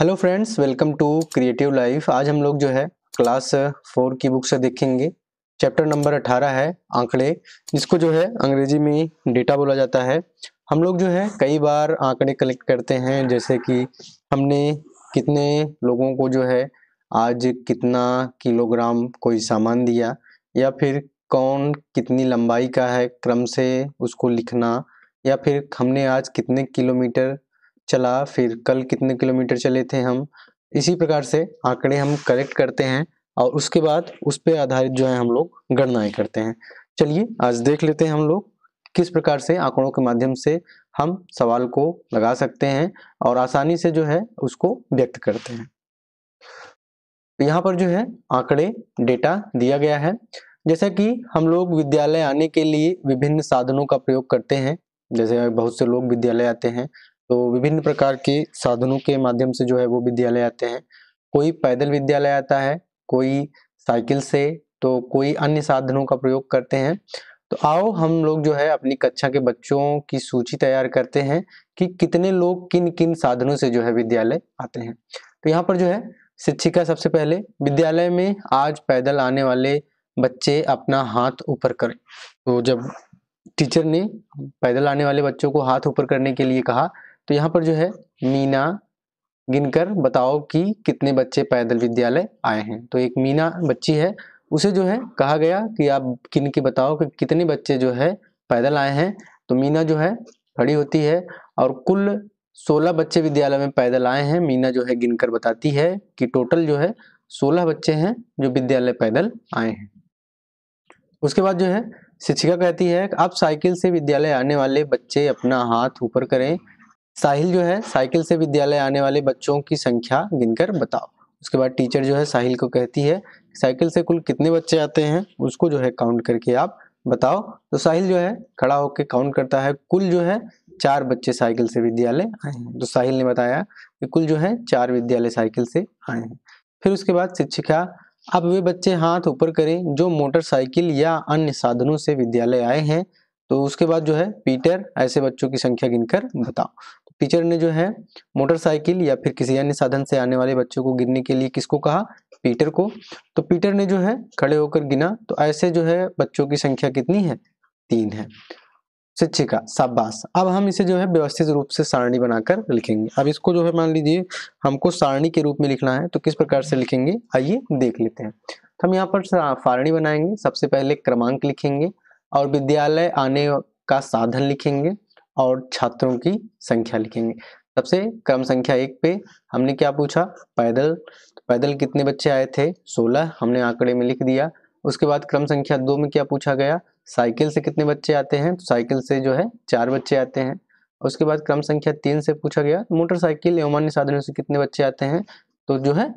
hello friends welcome to creative life आज हम लोग जो है क्लास फोर uh, की बुक से देखेंगे चैप्टर नंबर अठारह है आंकड़े जिसको जो है अंग्रेजी में डेटा बोला जाता है हम लोग जो है कई बार आंकड़े कलेक्ट करते हैं जैसे कि हमने कितने लोगों को जो है आज कितना किलोग्राम कोई सामान दिया या फिर कौन कितनी लंबाई का है क्रम से उसको लिखना या फिर हमने आज कितने किलोमीटर चला फिर कल कितने किलोमीटर चले थे हम इसी प्रकार से आंकड़े हम कलेक्ट करते हैं और उसके बाद उस पर आधारित जो है हम लोग गणनाएं करते हैं चलिए आज देख लेते हैं हम लोग किस प्रकार से आंकड़ों के माध्यम से हम सवाल को लगा सकते हैं और आसानी से जो है उसको व्यक्त करते हैं यहाँ पर जो है आंकड़े डेटा दिया गया है जैसा कि हम लोग विद्यालय आने के लिए विभिन्न साधनों का प्रयोग करते हैं जैसे बहुत से लोग विद्यालय आते हैं तो विभिन्न प्रकार के साधनों के माध्यम से जो है वो विद्यालय आते हैं कोई पैदल विद्यालय आता है कोई साइकिल से तो कोई अन्य साधनों का प्रयोग करते हैं तो आओ हम लोग जो है अपनी कक्षा के बच्चों की सूची तैयार करते हैं कि कितने लोग किन किन साधनों से जो है विद्यालय आते हैं तो यहाँ पर जो है शिक्षिका सबसे पहले विद्यालय में आज पैदल आने वाले बच्चे अपना हाथ ऊपर करें तो जब टीचर ने पैदल आने वाले बच्चों को हाथ ऊपर करने के लिए कहा तो यहाँ पर जो है मीना गिनकर बताओ कि कितने बच्चे पैदल विद्यालय आए हैं तो एक मीना बच्ची है उसे जो है कहा गया कि आप गिन के बताओ कि कितने बच्चे जो है पैदल आए हैं तो मीना जो है खड़ी होती है और कुल सोलह बच्चे विद्यालय में पैदल आए हैं मीना जो है गिनकर बताती है कि टोटल जो है सोलह बच्चे हैं जो विद्यालय पैदल आए हैं उसके बाद जो है शिक्षिका कहती है आप साइकिल से विद्यालय आने वाले बच्चे अपना हाथ ऊपर करें साहिल जो है साइकिल से विद्यालय आने वाले बच्चों की संख्या गिनकर बताओ उसके बाद टीचर जो है साहिल को कहती है साइकिल से कुल कितने बच्चे आते हैं उसको जो है काउंट करके आप बताओ तो साहिल जो है खड़ा होकर काउंट करता है कुल जो है चार बच्चे साइकिल से विद्यालय आए हैं तो साहिल ने बताया कि कुल जो है चार विद्यालय साइकिल से आए हैं फिर उसके बाद शिक्षिका अब वे बच्चे हाथ ऊपर करें जो मोटरसाइकिल या अन्य साधनों से विद्यालय आए हैं तो उसके बाद जो है पीटर ऐसे बच्चों की संख्या गिनकर बताओ टीचर ने जो है मोटरसाइकिल या फिर किसी अन्य साधन से आने वाले बच्चों को गिरने के लिए किसको कहा पीटर को तो पीटर ने जो है खड़े होकर गिना तो ऐसे जो है बच्चों की संख्या कितनी है तीन है शिक्षिका शाबाश अब हम इसे जो है व्यवस्थित रूप से सारणी बनाकर लिखेंगे अब इसको जो है मान लीजिए हमको सारणी के रूप में लिखना है तो किस प्रकार से लिखेंगे आइए देख लेते हैं तो हम यहाँ पर सारणी बनाएंगे सबसे पहले क्रमांक लिखेंगे और विद्यालय आने का साधन लिखेंगे और छात्रों की संख्या लिखेंगे सबसे क्रम संख्या एक पे हमने क्या पूछा पैदल पैदल कितने बच्चे आए थे सोलह हमने आंकड़े में लिख दिया उसके बाद क्रम संख्या दो में क्या पूछा गया साइकिल से कितने बच्चे आते हैं तो साइकिल से जो है चार बच्चे आते हैं उसके बाद क्रम संख्या तीन से पूछा गया मोटरसाइकिल एवं अन्य साधनों से कितने बच्चे आते हैं तो जो है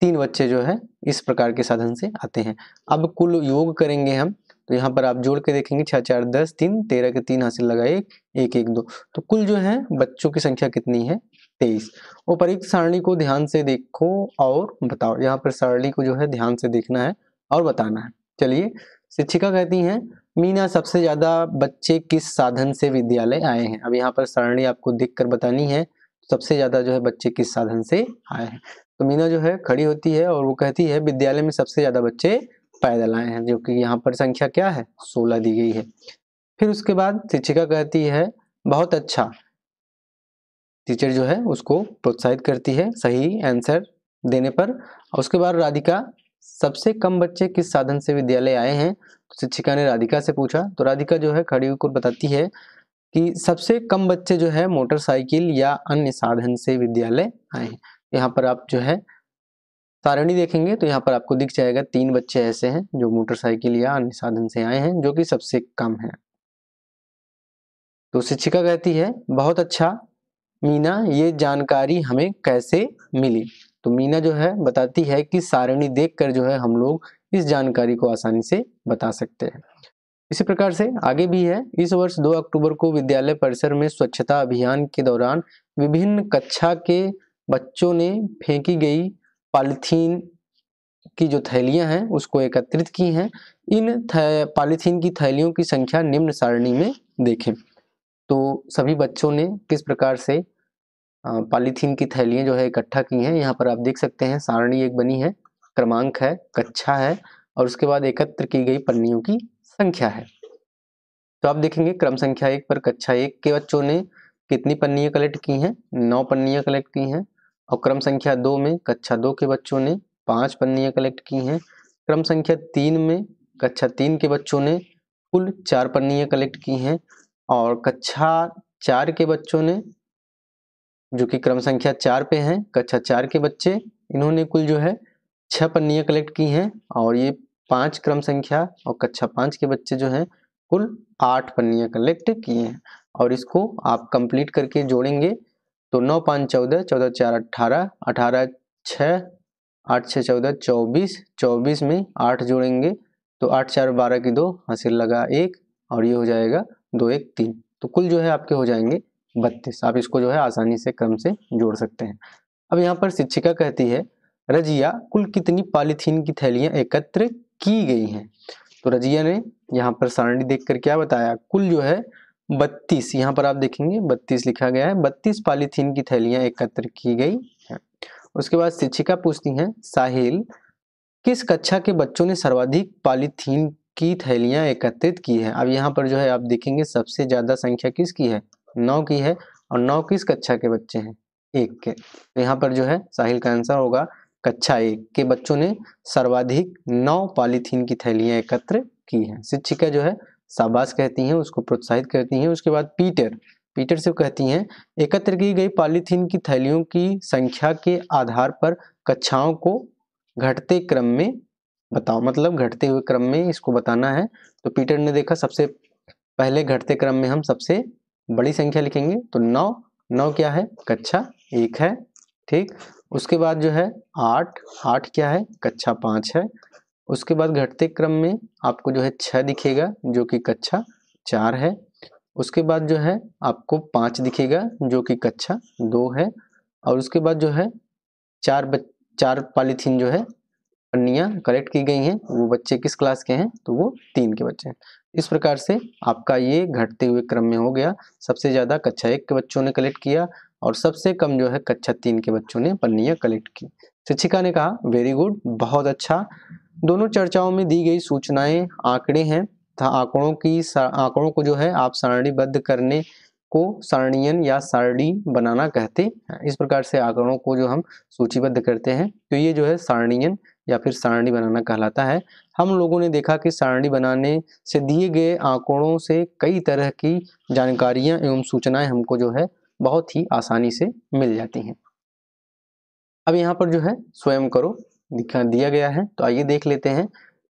तीन बच्चे जो है इस प्रकार के साधन से आते हैं अब कुल योग करेंगे हम तो यहाँ पर आप जोड़ के देखेंगे छः चार दस तीन तेरह के तीन हासिल लगाए एक एक दो तो कुल जो है बच्चों की संख्या कितनी है तेईस उपरिक्त सारणी को ध्यान से देखो और बताओ यहाँ पर सारणी को जो है ध्यान से देखना है और बताना है चलिए शिक्षिका कहती हैं मीना सबसे ज्यादा बच्चे किस साधन से विद्यालय आए हैं अब यहाँ पर सारणी आपको देख कर बतानी है सबसे ज्यादा जो है बच्चे किस साधन से आए हैं तो मीना जो है खड़ी होती है और वो कहती है विद्यालय में सबसे ज्यादा बच्चे पैदल आए हैं जो कि यहाँ पर संख्या क्या है सोलह दी गई है फिर उसके बाद शिक्षिका कहती है बहुत अच्छा टीचर जो है उसको प्रोत्साहित करती है सही आंसर देने पर उसके बाद राधिका सबसे कम बच्चे किस साधन से विद्यालय आए हैं तो शिक्षिका ने राधिका से पूछा तो राधिका जो है खड़ी होकर बताती है कि सबसे कम बच्चे जो है मोटरसाइकिल या अन्य साधन से विद्यालय आए हैं यहाँ पर आप जो है सारणी देखेंगे तो यहाँ पर आपको दिख जाएगा तीन बच्चे ऐसे हैं जो मोटरसाइकिल या अन्य साधन से आए हैं जो कि सबसे कम है तो शिक्षिका कहती है बहुत अच्छा मीना ये जानकारी हमें कैसे मिली तो मीना जो है बताती है कि सारणी देखकर जो है हम लोग इस जानकारी को आसानी से बता सकते हैं इसी प्रकार से आगे भी है इस वर्ष 2 अक्टूबर को विद्यालय परिसर में स्वच्छता अभियान के दौरान विभिन्न कक्षा के बच्चों ने फेंकी गई पॉलीथीन की जो थैलियां हैं उसको एकत्रित की हैं इन पॉलीथीन की थैलियों की संख्या निम्न सारणी में देखें तो सभी बच्चों ने किस प्रकार से पॉलीथीन की थैलियां जो है इकट्ठा की हैं यहाँ पर आप देख सकते हैं सारणी एक बनी है क्रमांक है कक्षा है और उसके बाद एकत्र की गई पन्नियों की संख्या है तो आप देखेंगे क्रम संख्या एक पर कक्षा एक के बच्चों ने कितनी पन्नियाँ कलेक्ट की हैं नौ पन्नियाँ कलेक्ट की हैं और क्रम संख्या दो में कक्षा दो के बच्चों ने पाँच पन्नियाँ कलेक्ट की हैं क्रम संख्या तीन में कक्षा तीन के बच्चों ने कुल चार पन्नियां कलेक्ट की हैं और कक्षा चार के बच्चों ने जो कि क्रम संख्या चार पे हैं कक्षा चार के बच्चे इन्होंने कुल जो है छह पन्नियाँ कलेक्ट की हैं और ये पांच क्रम संख्या और कक्षा पांच के बच्चे जो हैं कुल आठ पन्नियाँ कलेक्ट किए हैं और इसको आप कंप्लीट करके जोड़ेंगे तो नौ पाँच चौदह चौदह चार अट्ठारह अठारह छः आठ छः चौदह चौबीस चौबीस में आठ जोड़ेंगे तो आठ चार बारह की दो हासिल लगा एक और ये हो जाएगा दो एक तीन तो कुल जो है आपके हो जाएंगे बत्तीस आप इसको जो है आसानी से क्रम से जोड़ सकते हैं अब यहाँ पर शिक्षिका कहती है रजिया कुल कितनी पॉलीथीन की थैलियाँ एकत्र की गई हैं तो रजिया ने यहाँ पर सारणी देख कर क्या बताया कुल जो है बत्तीस यहाँ पर आप देखेंगे बत्तीस लिखा गया है बत्तीस पॉलीथीन की थैलियां एकत्र की गई है उसके बाद शिक्षिका पूछती हैं साहिल किस कक्षा के बच्चों ने सर्वाधिक पॉलीथीन की थैलियां एकत्रित की है अब यहाँ पर जो है आप देखेंगे सबसे ज्यादा संख्या किसकी है नौ की है और नौ किस कक्षा के बच्चे हैं एक के तो यहाँ पर जो है साहिल का आंसर होगा कक्षा एक के बच्चों ने सर्वाधिक नौ पॉलीथीन की थैलियां एकत्र की है शिक्षिका जो है शाबाश कहती हैं उसको प्रोत्साहित करती हैं उसके बाद पीटर पीटर से कहती हैं एकत्र की गई पॉलीथीन की थैलियों की संख्या के आधार पर कक्षाओं को घटते क्रम में बताओ मतलब घटते हुए क्रम में इसको बताना है तो पीटर ने देखा सबसे पहले घटते क्रम में हम सबसे बड़ी संख्या लिखेंगे तो नौ नौ क्या है कक्षा एक है ठीक उसके बाद जो है आठ आठ क्या है कक्षा पाँच है उसके बाद घटते क्रम में आपको जो है छः दिखेगा जो कि कक्षा चार है उसके बाद जो है आपको पाँच दिखेगा जो कि कक्षा दो है और उसके बाद जो है चार बच चार पॉलीथीन जो है पन्नियाँ कलेक्ट की गई हैं वो बच्चे किस क्लास के हैं तो वो तीन के बच्चे हैं इस प्रकार से आपका ये घटते हुए क्रम में हो गया सबसे ज़्यादा कक्षा एक के बच्चों ने कलेक्ट किया और सबसे कम जो है कक्षा तीन के बच्चों ने पन्नियाँ कलेक्ट की शिक्षिका ने कहा वेरी गुड बहुत अच्छा दोनों चर्चाओं में दी गई सूचनाएं आंकड़े हैं तथा आंकड़ों की आंकड़ों को जो है आप सारणीबद्ध करने को सारणीयन या सारणी बनाना कहते हैं इस प्रकार से आंकड़ों को जो हम सूचीबद्ध करते हैं तो ये जो है सारणीयन या फिर सारणी बनाना कहलाता है हम लोगों ने देखा कि सारणी बनाने से दिए गए आंकड़ों से कई तरह की जानकारियां एवं सूचनाएं हमको जो है बहुत ही आसानी से मिल जाती हैं अब यहाँ पर जो है स्वयं करो दिखा दिया गया है तो आइए देख लेते हैं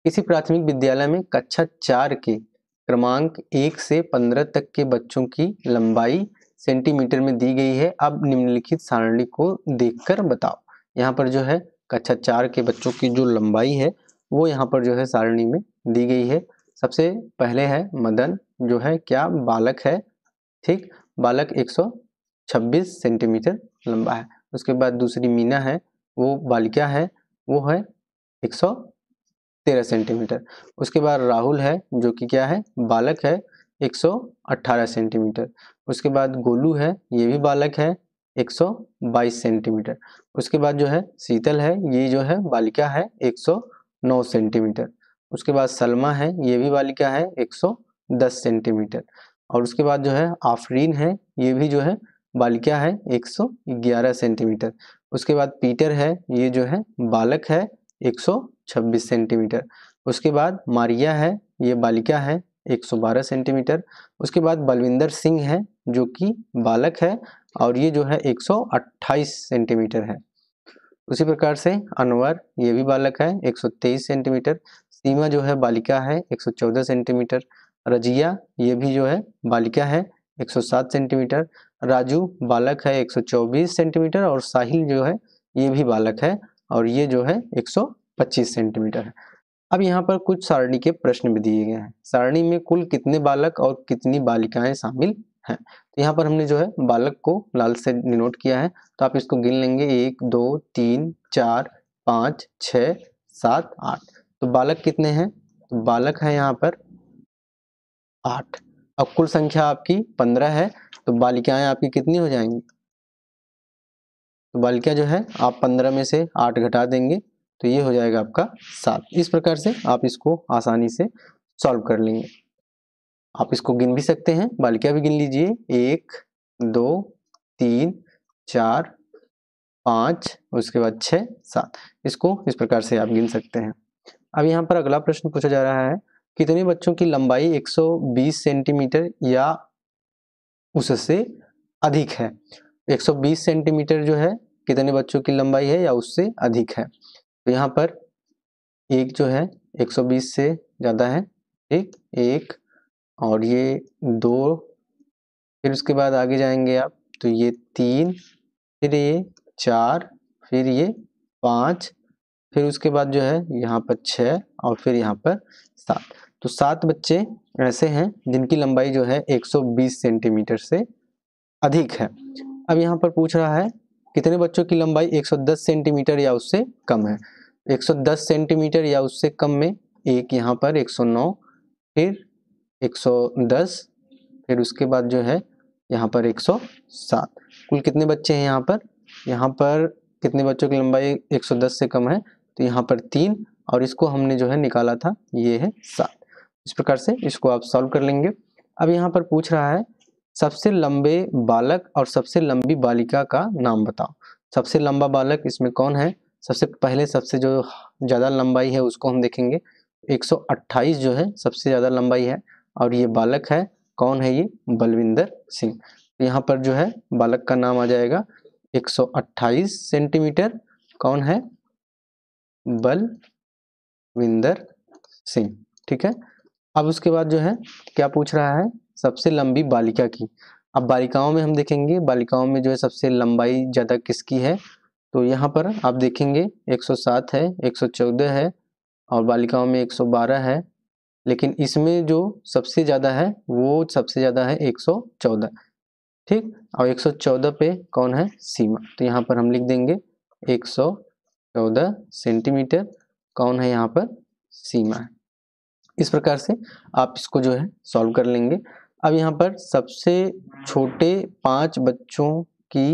किसी प्राथमिक विद्यालय में कक्षा चार के क्रमांक एक से पंद्रह तक के बच्चों की लंबाई सेंटीमीटर में दी गई है अब निम्नलिखित सारणी को देखकर बताओ यहाँ पर जो है कक्षा चार के बच्चों की जो लंबाई है वो यहाँ पर जो है सारणी में दी गई है सबसे पहले है मदन जो है क्या बालक है ठीक बालक 126 सेंटीमीटर लंबा है उसके बाद दूसरी मीना है वो बालिका है वो है एक सौ तेरह सेंटीमीटर उसके बाद राहुल है जो कि क्या है बालक है एक सौ अट्ठारह सेंटीमीटर उसके बाद गोलू है ये भी बालक है एक सौ बाईस सेंटीमीटर उसके बाद जो है शीतल है ये जो है बालिका है एक सौ नौ सेंटीमीटर उसके बाद सलमा है ये भी बालिका है एक सौ दस सेंटीमीटर और उसके बाद जो है आफरीन है ये भी जो है बालिका है एक सौ ग्यारह सेंटीमीटर उसके बाद पीटर है ये जो है बालक है 126 सेंटीमीटर उसके बाद मारिया है ये बालिका है 112 सेंटीमीटर उसके बाद बलविंदर सिंह है जो कि बालक है और ये जो है 128 सेंटीमीटर है उसी प्रकार से अनवर ये भी बालक है 123 सेंटीमीटर सीमा जो है बालिका है 114 सेंटीमीटर रजिया ये भी जो है बालिका है 107 सेंटीमीटर राजू बालक है 124 सेंटीमीटर और साहिल जो है ये भी बालक है और ये जो है 125 सेंटीमीटर है अब यहाँ पर कुछ सारणी के प्रश्न भी दिए गए हैं सारणी में कुल कितने बालक और कितनी बालिकाएं शामिल हैं तो यहाँ पर हमने जो है बालक को लाल से डिनोट किया है तो आप इसको गिन लेंगे एक दो तीन चार पाँच छ सात आठ तो बालक कितने हैं तो बालक है यहाँ पर आठ अब कुल संख्या आपकी पंद्रह है तो बालिकाएं आपकी कितनी हो जाएंगी तो बालिका जो है आप पंद्रह में से आठ घटा देंगे तो ये हो जाएगा आपका सात इस प्रकार से आप इसको आसानी से सॉल्व कर लेंगे आप इसको गिन भी सकते हैं बालिका भी गिन लीजिए एक दो तीन चार पाँच उसके बाद छः सात इसको इस प्रकार से आप गिन सकते हैं अब यहाँ पर अगला प्रश्न पूछा जा रहा है कितने बच्चों की लंबाई 120 सेंटीमीटर या उससे अधिक है 120 सेंटीमीटर जो है कितने बच्चों की लंबाई है या उससे अधिक है तो यहाँ पर एक जो है 120 से ज़्यादा है ठीक एक और ये दो फिर उसके बाद आगे जाएंगे आप तो ये तीन फिर ये चार फिर ये पाँच फिर उसके बाद जो है यहाँ पर छः और फिर यहाँ पर सात तो सात बच्चे ऐसे हैं जिनकी लंबाई जो है 120 सेंटीमीटर से अधिक है अब यहाँ पर पूछ रहा है कितने बच्चों की लंबाई 110 सेंटीमीटर या उससे कम है 110 सेंटीमीटर या उससे कम में एक यहाँ पर 109 फिर 110 फिर उसके बाद जो है यहाँ पर 107 कुल कितने बच्चे हैं यहाँ पर यहाँ पर कितने बच्चों की लंबाई 110 से कम है तो यहाँ पर तीन और इसको हमने जो है निकाला था ये है सात इस प्रकार से इसको आप सॉल्व कर लेंगे अब यहाँ पर पूछ रहा है सबसे लंबे बालक और सबसे लंबी बालिका का नाम बताओ सबसे लंबा बालक इसमें कौन है सबसे पहले सबसे जो ज़्यादा लंबाई है उसको हम देखेंगे 128 जो है सबसे ज़्यादा लंबाई है और ये बालक है कौन है ये बलविंदर सिंह तो यहाँ पर जो है बालक का नाम आ जाएगा 128 सेंटीमीटर कौन है बलविंदर सिंह ठीक है अब उसके बाद जो है क्या पूछ रहा है सबसे लंबी बालिका की अब बालिकाओं में हम देखेंगे बालिकाओं में जो है सबसे लंबाई ज़्यादा किसकी है तो यहाँ पर आप देखेंगे 107 है 114 है और बालिकाओं में 112 है लेकिन इसमें जो सबसे ज़्यादा है वो सबसे ज़्यादा है 114 ठीक और 114 पे कौन है सीमा तो यहाँ पर हम लिख देंगे 114 सेंटीमीटर कौन है यहाँ पर सीमा है इस प्रकार से आप इसको जो है सॉल्व कर लेंगे अब यहाँ पर सबसे छोटे पांच बच्चों की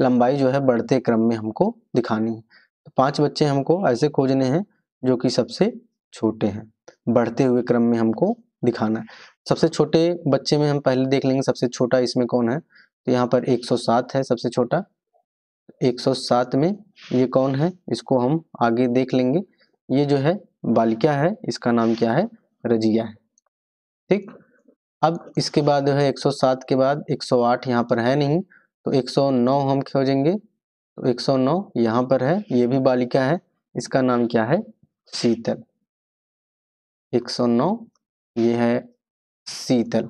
लंबाई जो है बढ़ते क्रम में हमको दिखानी है तो पांच बच्चे हमको ऐसे खोजने हैं जो कि सबसे छोटे हैं बढ़ते हुए क्रम में हमको दिखाना है सबसे छोटे बच्चे में हम पहले देख लेंगे सबसे छोटा इसमें कौन है तो यहाँ पर 107 है सबसे छोटा 107 में ये कौन है इसको हम आगे देख लेंगे ये जो है बालिका है इसका नाम क्या है रजिया है ठीक अब इसके बाद जो है 107 के बाद 108 सौ यहाँ पर है नहीं तो 109 हम खोजेंगे तो 109 यहाँ पर है ये भी बालिका है इसका नाम क्या है शीतल 109 ये है शीतल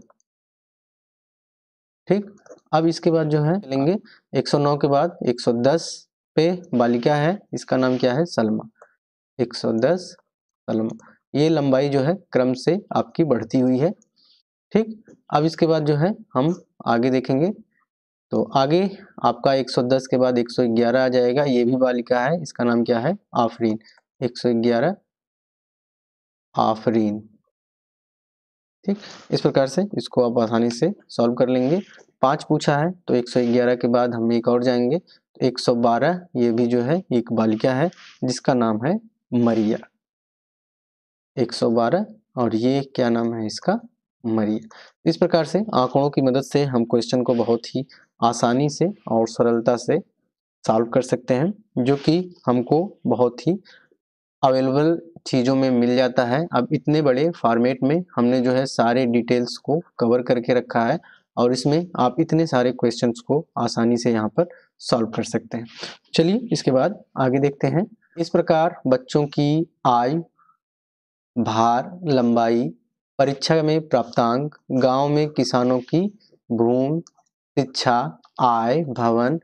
ठीक अब इसके बाद जो है लेंगे 109 के बाद 110 पे बालिका है इसका नाम क्या है सलमा 110 सलमा ये लंबाई जो है क्रम से आपकी बढ़ती हुई है ठीक अब इसके बाद जो है हम आगे देखेंगे तो आगे आपका 110 के बाद 111 आ जाएगा ये भी बालिका है इसका नाम क्या है आफरीन 111 आफरीन ठीक इस प्रकार से इसको आप आसानी से सॉल्व कर लेंगे पांच पूछा है तो 111 के बाद हम एक और जाएंगे तो 112 ये भी जो है एक बालिका है जिसका नाम है मरिया 112 और ये क्या नाम है इसका मरिया इस प्रकार से आंकड़ों की मदद से हम क्वेश्चन को बहुत ही आसानी से और सरलता से सॉल्व कर सकते हैं जो कि हमको बहुत ही अवेलेबल चीज़ों में मिल जाता है अब इतने बड़े फॉर्मेट में हमने जो है सारे डिटेल्स को कवर करके रखा है और इसमें आप इतने सारे क्वेश्चंस को आसानी से यहाँ पर सॉल्व कर सकते हैं चलिए इसके बाद आगे देखते हैं इस प्रकार बच्चों की आय भार लंबाई परीक्षा में प्राप्तांक गांव में किसानों की भूमि शिक्षा आय भवन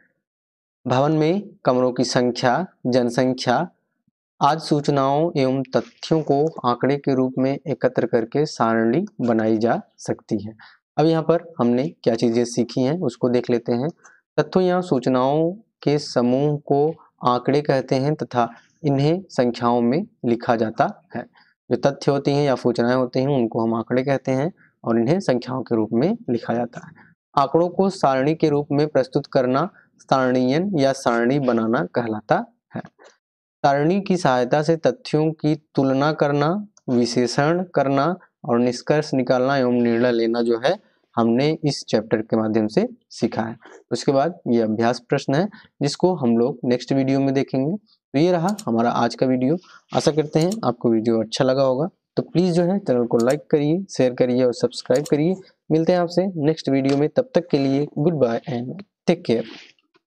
भवन में कमरों की संख्या जनसंख्या आज सूचनाओं एवं तथ्यों को आंकड़े के रूप में एकत्र करके सारणी बनाई जा सकती है अब यहाँ पर हमने क्या चीज़ें सीखी हैं उसको देख लेते हैं तथ्यों या सूचनाओं के समूह को आंकड़े कहते हैं तथा इन्हें संख्याओं में लिखा जाता है जो तथ्य होती हैं या सूचनाएं होती हैं उनको हम आंकड़े कहते हैं और इन्हें संख्याओं के रूप में लिखा जाता है आंकड़ों को सारणी के रूप में प्रस्तुत करना सारणीयन या सारणी बनाना कहलाता है सारणी की सहायता से तथ्यों की तुलना करना विशेषण करना और निष्कर्ष निकालना एवं निर्णय लेना जो है हमने इस चैप्टर के माध्यम से सीखा है उसके बाद ये अभ्यास प्रश्न है जिसको हम लोग नेक्स्ट वीडियो में देखेंगे तो ये रहा हमारा आज का वीडियो आशा करते हैं आपको वीडियो अच्छा लगा होगा तो प्लीज़ जो है चैनल को लाइक करिए शेयर करिए और सब्सक्राइब करिए मिलते हैं आपसे नेक्स्ट वीडियो में तब तक के लिए good bye and take care